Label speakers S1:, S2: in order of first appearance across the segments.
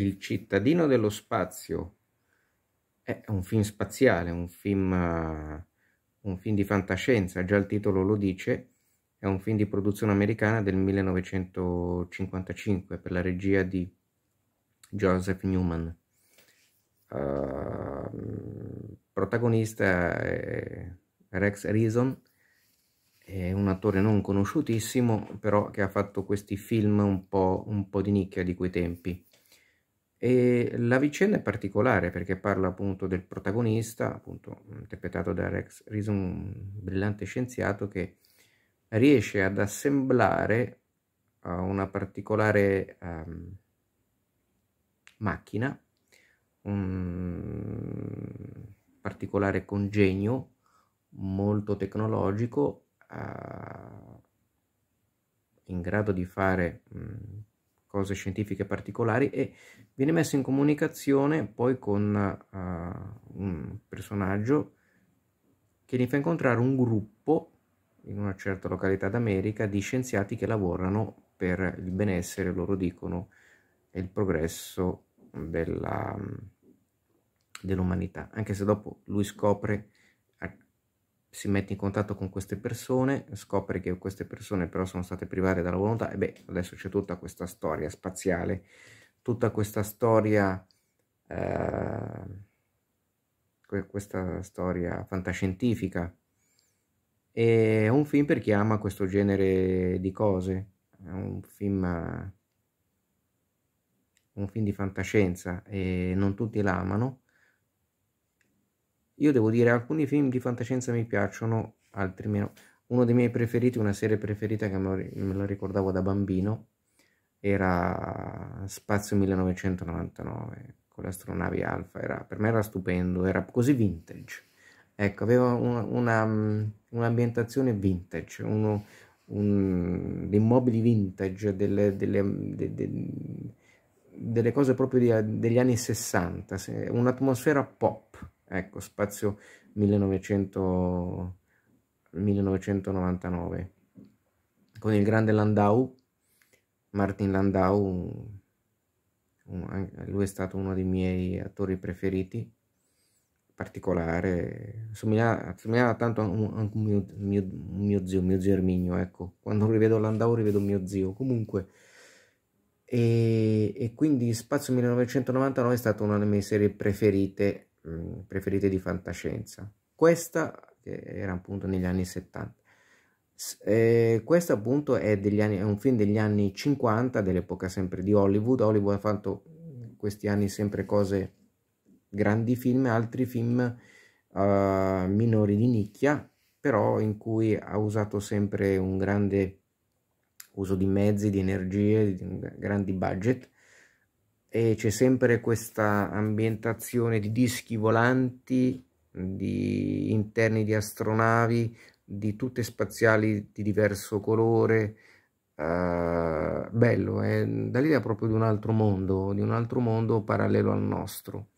S1: Il cittadino dello spazio è un film spaziale, un film, eh, un film di fantascienza, già il titolo lo dice, è un film di produzione americana del 1955 per la regia di Joseph Newman. Uh, protagonista è Rex Reason, è un attore non conosciutissimo, però che ha fatto questi film un po', un po di nicchia di quei tempi. E la vicenda è particolare perché parla appunto del protagonista, appunto interpretato da Rex Reason, un brillante scienziato che riesce ad assemblare una particolare um, macchina, un particolare congegno molto tecnologico uh, in grado di fare mh, cose scientifiche particolari e viene messo in comunicazione poi con uh, un personaggio che gli fa incontrare un gruppo in una certa località d'America di scienziati che lavorano per il benessere, loro dicono, e il progresso mm, dell'umanità, anche se dopo lui scopre si mette in contatto con queste persone, scopre che queste persone però sono state private dalla volontà e beh, adesso c'è tutta questa storia spaziale, tutta questa storia, eh, questa storia fantascientifica. È un film per chi ama questo genere di cose, è un film, un film di fantascienza e non tutti l'amano io devo dire, alcuni film di fantascienza mi piacciono, altri meno. Uno dei miei preferiti, una serie preferita che me la ricordavo da bambino, era Spazio 1999 con le Alfa. Era, per me era stupendo, era così vintage. Ecco, aveva un'ambientazione vintage, uno, un, dei mobili vintage, delle, delle, de, delle cose proprio di, degli anni 60, un'atmosfera pop ecco spazio 1900, 1999 con il grande Landau Martin Landau lui è stato uno dei miei attori preferiti particolare assomigliava tanto a a un mio, mio, mio, zio mio zio Erminio ecco quando rivedo Landau rivedo mio zio comunque e, e quindi Spazio 1999 è stata una delle mie serie preferite Mm, preferite di fantascienza. Questa che era appunto negli anni 70. Eh, questo appunto è, anni, è, un film degli anni 50, dell'epoca sempre di Hollywood. Hollywood ha fatto in mm, questi anni sempre cose, grandi film, altri film uh, minori di nicchia, però in cui ha usato sempre un grande uso di mezzi, di energie, di grandi budget e c'è sempre questa ambientazione di dischi volanti, di interni di astronavi, di tutte spaziali di diverso colore, Uh, bello, eh. è eh? dall'idea proprio di un altro mondo, di un altro mondo parallelo al nostro.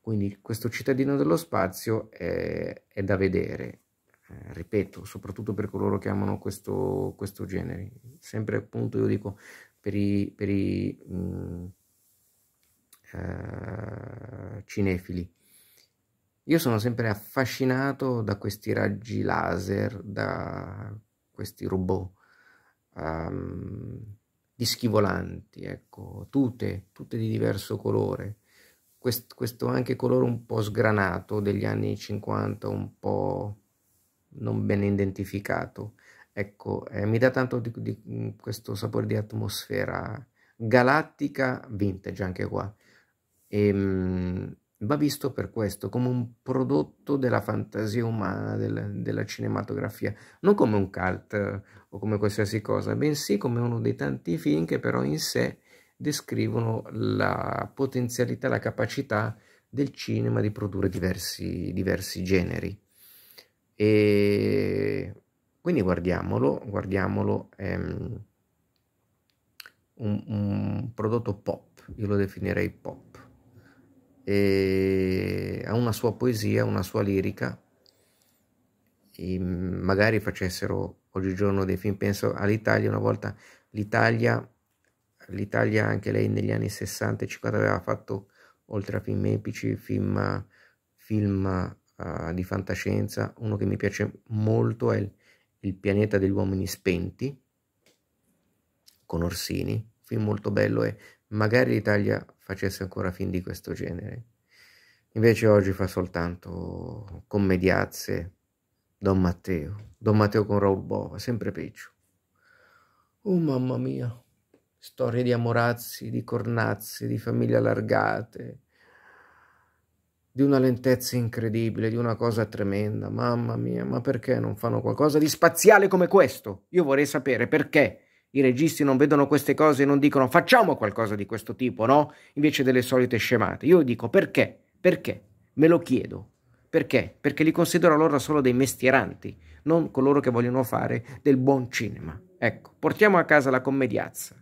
S1: Quindi questo cittadino dello spazio è, è da vedere, eh, ripeto, soprattutto per coloro che amano questo, questo genere. Sempre appunto io dico per i, per i mh, eh, cinefili. Io sono sempre affascinato da questi raggi laser, da questi robot, um, ehm, dischi volanti, ecco, tute, tute di diverso colore. Quest, questo anche colore un po' sgranato degli anni 50, un po' non ben identificato. Ecco, eh, mi dà tanto di, di questo sapore di atmosfera galattica vintage anche qua. E, ehm, va visto per questo, come un prodotto della fantasia umana, della, della cinematografia, non come un cult eh, o come qualsiasi cosa, bensì come uno dei tanti film che però in sé descrivono la potenzialità, la capacità del cinema di produrre diversi, diversi generi. E quindi guardiamolo, guardiamolo, ehm, un, un prodotto pop, io lo definirei pop e ha una sua poesia, una sua lirica, e magari facessero oggigiorno dei film, penso all'Italia una volta, l'Italia, l'Italia anche lei negli anni 60 e 50 aveva fatto oltre a film epici, film, film uh, di fantascienza, uno che mi piace molto è il pianeta degli uomini spenti, con Orsini, film molto bello e magari l'Italia facesse ancora film di questo genere. Invece oggi fa soltanto commediazze Don Matteo, Don Matteo con Raul Bova, sempre peggio. Oh mamma mia, storie di amorazzi, di cornazze, di famiglie allargate, di una lentezza incredibile, di una cosa tremenda. Mamma mia, ma perché non fanno qualcosa di spaziale come questo? Io vorrei sapere perché i registi non vedono queste cose e non dicono facciamo qualcosa di questo tipo, no? Invece delle solite scemate. Io dico perché? Perché? Me lo chiedo. Perché? Perché li considero allora solo dei mestieranti, non coloro che vogliono fare del buon cinema. Ecco, portiamo a casa la commediazza,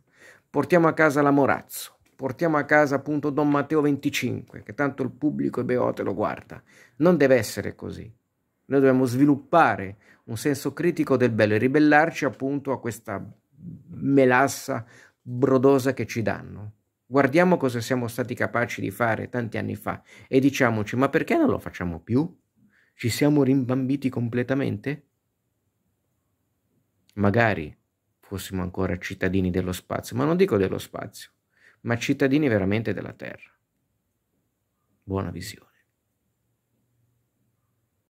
S1: portiamo a casa la Morazzo, portiamo a casa appunto Don Matteo 25, che tanto il pubblico e Beote lo guarda. Non deve essere così. Noi dobbiamo sviluppare un senso critico del bello e ribellarci appunto a questa melassa, brodosa che ci danno. Guardiamo cosa siamo stati capaci di fare tanti anni fa e diciamoci ma perché non lo facciamo più? Ci siamo rimbambiti completamente? Magari fossimo ancora cittadini dello spazio, ma non dico dello spazio, ma cittadini veramente della Terra. Buona visione.